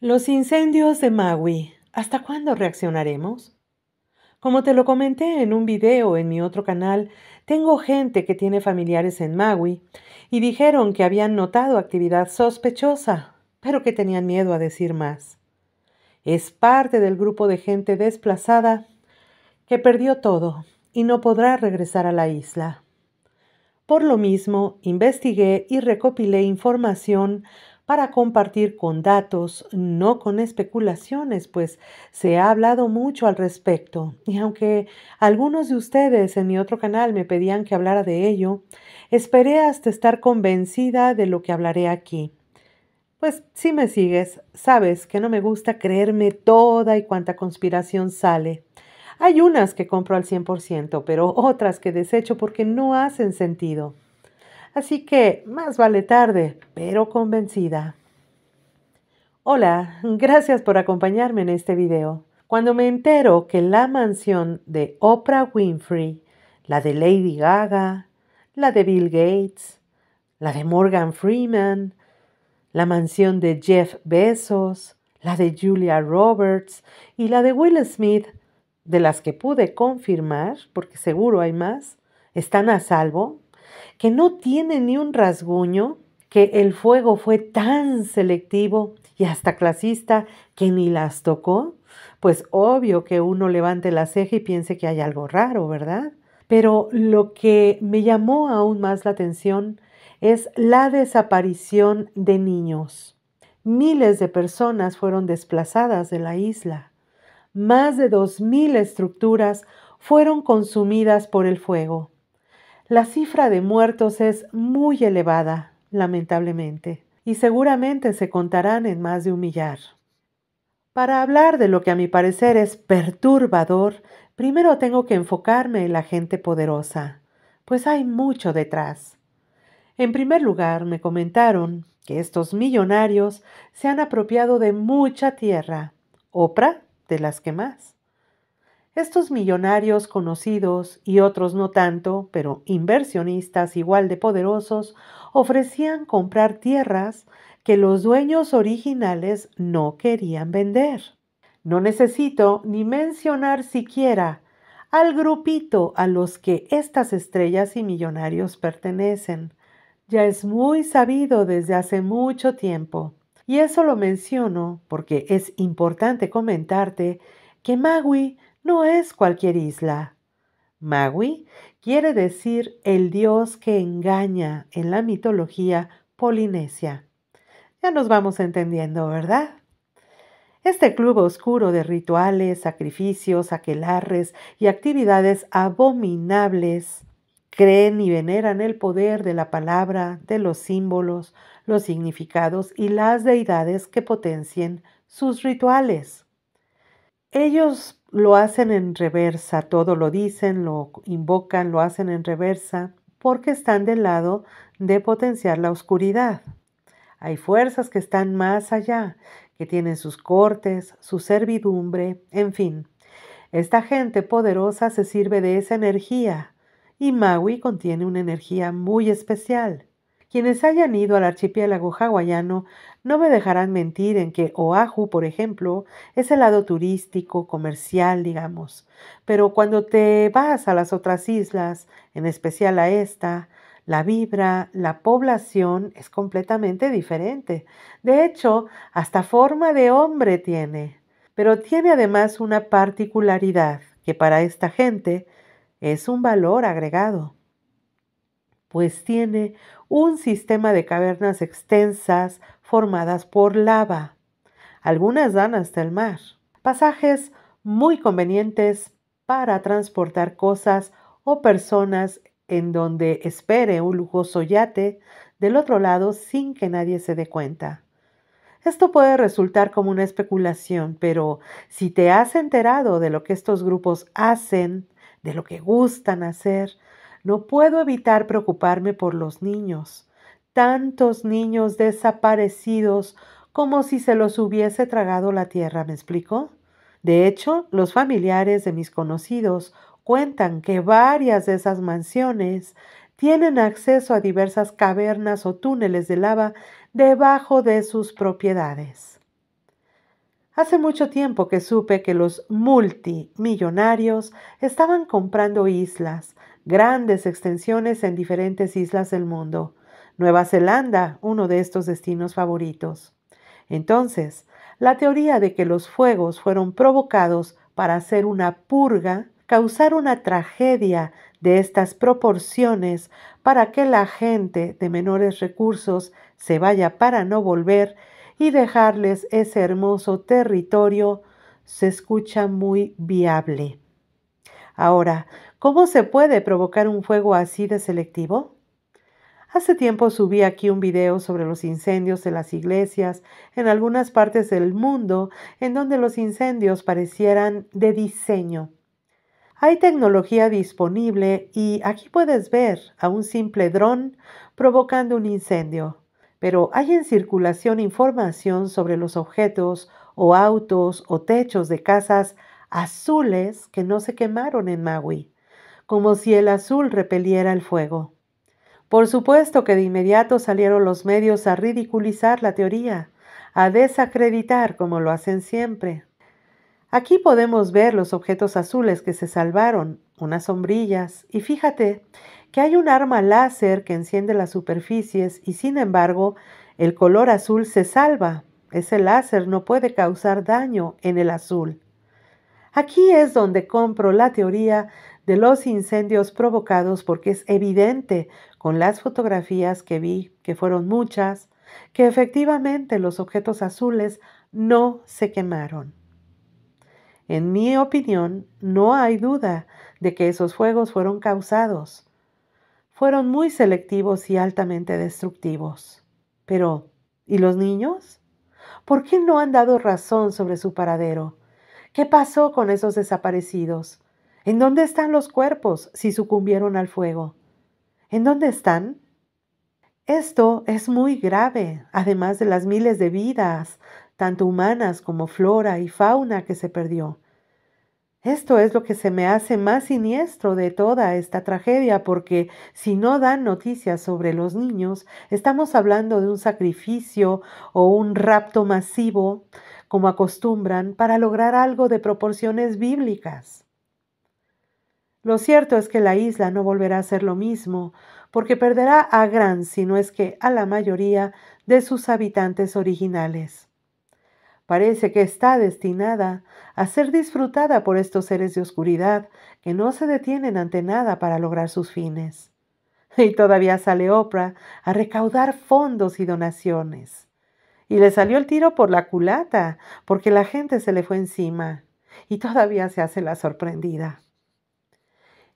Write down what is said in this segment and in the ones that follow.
Los incendios de Maui. ¿Hasta cuándo reaccionaremos? Como te lo comenté en un video en mi otro canal, tengo gente que tiene familiares en Maui y dijeron que habían notado actividad sospechosa, pero que tenían miedo a decir más. Es parte del grupo de gente desplazada que perdió todo y no podrá regresar a la isla. Por lo mismo, investigué y recopilé información para compartir con datos, no con especulaciones, pues se ha hablado mucho al respecto. Y aunque algunos de ustedes en mi otro canal me pedían que hablara de ello, esperé hasta estar convencida de lo que hablaré aquí. Pues si me sigues, sabes que no me gusta creerme toda y cuanta conspiración sale. Hay unas que compro al 100%, pero otras que desecho porque no hacen sentido. Así que más vale tarde, pero convencida. Hola, gracias por acompañarme en este video. Cuando me entero que la mansión de Oprah Winfrey, la de Lady Gaga, la de Bill Gates, la de Morgan Freeman, la mansión de Jeff Bezos, la de Julia Roberts y la de Will Smith, de las que pude confirmar, porque seguro hay más, están a salvo, que no tiene ni un rasguño, que el fuego fue tan selectivo y hasta clasista que ni las tocó, pues obvio que uno levante la ceja y piense que hay algo raro, ¿verdad? Pero lo que me llamó aún más la atención es la desaparición de niños. Miles de personas fueron desplazadas de la isla. Más de 2.000 estructuras fueron consumidas por el fuego. La cifra de muertos es muy elevada, lamentablemente, y seguramente se contarán en más de un millar. Para hablar de lo que a mi parecer es perturbador, primero tengo que enfocarme en la gente poderosa, pues hay mucho detrás. En primer lugar, me comentaron que estos millonarios se han apropiado de mucha tierra, Oprah de las que más, estos millonarios conocidos y otros no tanto, pero inversionistas igual de poderosos, ofrecían comprar tierras que los dueños originales no querían vender. No necesito ni mencionar siquiera al grupito a los que estas estrellas y millonarios pertenecen. Ya es muy sabido desde hace mucho tiempo. Y eso lo menciono porque es importante comentarte que Magui no es cualquier isla. Magui quiere decir el dios que engaña en la mitología polinesia. Ya nos vamos entendiendo, ¿verdad? Este club oscuro de rituales, sacrificios, aquelarres y actividades abominables creen y veneran el poder de la palabra, de los símbolos, los significados y las deidades que potencien sus rituales. Ellos lo hacen en reversa, todo lo dicen, lo invocan, lo hacen en reversa, porque están del lado de potenciar la oscuridad. Hay fuerzas que están más allá, que tienen sus cortes, su servidumbre, en fin. Esta gente poderosa se sirve de esa energía y Maui contiene una energía muy especial. Quienes hayan ido al archipiélago hawaiano no me dejarán mentir en que Oahu, por ejemplo, es el lado turístico, comercial, digamos. Pero cuando te vas a las otras islas, en especial a esta, la vibra, la población es completamente diferente. De hecho, hasta forma de hombre tiene. Pero tiene además una particularidad que para esta gente es un valor agregado pues tiene un sistema de cavernas extensas formadas por lava. Algunas dan hasta el mar. Pasajes muy convenientes para transportar cosas o personas en donde espere un lujoso yate del otro lado sin que nadie se dé cuenta. Esto puede resultar como una especulación, pero si te has enterado de lo que estos grupos hacen, de lo que gustan hacer, no puedo evitar preocuparme por los niños, tantos niños desaparecidos como si se los hubiese tragado la tierra, ¿me explico? De hecho, los familiares de mis conocidos cuentan que varias de esas mansiones tienen acceso a diversas cavernas o túneles de lava debajo de sus propiedades. Hace mucho tiempo que supe que los multimillonarios estaban comprando islas, grandes extensiones en diferentes islas del mundo. Nueva Zelanda, uno de estos destinos favoritos. Entonces, la teoría de que los fuegos fueron provocados para hacer una purga, causar una tragedia de estas proporciones para que la gente de menores recursos se vaya para no volver y dejarles ese hermoso territorio, se escucha muy viable. Ahora, ¿cómo se puede provocar un fuego así de selectivo? Hace tiempo subí aquí un video sobre los incendios de las iglesias en algunas partes del mundo en donde los incendios parecieran de diseño. Hay tecnología disponible y aquí puedes ver a un simple dron provocando un incendio, pero hay en circulación información sobre los objetos o autos o techos de casas azules que no se quemaron en Maui, como si el azul repeliera el fuego. Por supuesto que de inmediato salieron los medios a ridiculizar la teoría, a desacreditar como lo hacen siempre. Aquí podemos ver los objetos azules que se salvaron, unas sombrillas, y fíjate que hay un arma láser que enciende las superficies y sin embargo el color azul se salva. Ese láser no puede causar daño en el azul. Aquí es donde compro la teoría de los incendios provocados porque es evidente con las fotografías que vi, que fueron muchas, que efectivamente los objetos azules no se quemaron. En mi opinión, no hay duda de que esos fuegos fueron causados. Fueron muy selectivos y altamente destructivos. Pero, ¿y los niños? ¿Por qué no han dado razón sobre su paradero? ¿Qué pasó con esos desaparecidos? ¿En dónde están los cuerpos si sucumbieron al fuego? ¿En dónde están? Esto es muy grave, además de las miles de vidas, tanto humanas como flora y fauna que se perdió. Esto es lo que se me hace más siniestro de toda esta tragedia, porque si no dan noticias sobre los niños, estamos hablando de un sacrificio o un rapto masivo como acostumbran, para lograr algo de proporciones bíblicas. Lo cierto es que la isla no volverá a ser lo mismo, porque perderá a gran, si no es que a la mayoría, de sus habitantes originales. Parece que está destinada a ser disfrutada por estos seres de oscuridad que no se detienen ante nada para lograr sus fines. Y todavía sale Oprah a recaudar fondos y donaciones y le salió el tiro por la culata, porque la gente se le fue encima y todavía se hace la sorprendida.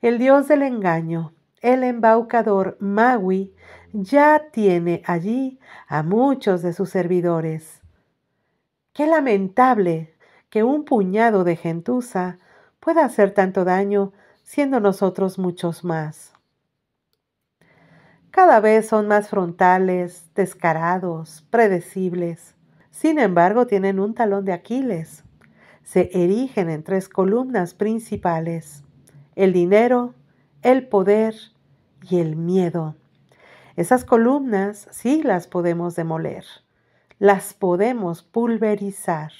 El dios del engaño, el embaucador Maui, ya tiene allí a muchos de sus servidores. Qué lamentable que un puñado de gentuza pueda hacer tanto daño, siendo nosotros muchos más cada vez son más frontales, descarados, predecibles. Sin embargo, tienen un talón de Aquiles. Se erigen en tres columnas principales, el dinero, el poder y el miedo. Esas columnas sí las podemos demoler, las podemos pulverizar.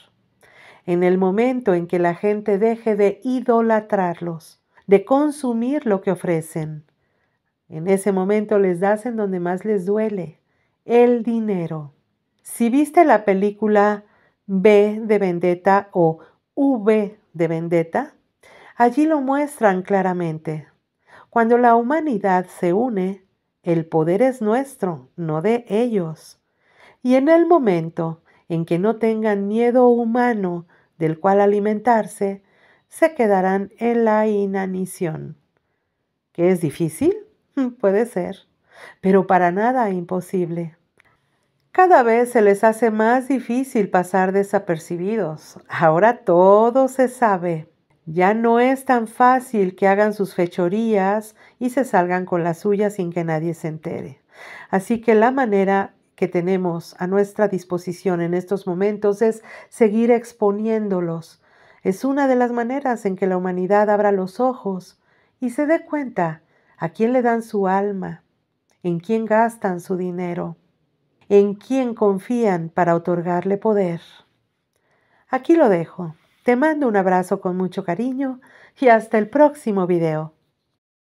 En el momento en que la gente deje de idolatrarlos, de consumir lo que ofrecen, en ese momento les das en donde más les duele, el dinero. Si viste la película B de Vendetta o V de Vendetta, allí lo muestran claramente. Cuando la humanidad se une, el poder es nuestro, no de ellos. Y en el momento en que no tengan miedo humano del cual alimentarse, se quedarán en la inanición. ¿Qué es difícil? Puede ser, pero para nada imposible. Cada vez se les hace más difícil pasar desapercibidos. Ahora todo se sabe. Ya no es tan fácil que hagan sus fechorías y se salgan con las suyas sin que nadie se entere. Así que la manera que tenemos a nuestra disposición en estos momentos es seguir exponiéndolos. Es una de las maneras en que la humanidad abra los ojos y se dé cuenta ¿A quién le dan su alma? ¿En quién gastan su dinero? ¿En quién confían para otorgarle poder? Aquí lo dejo. Te mando un abrazo con mucho cariño y hasta el próximo video.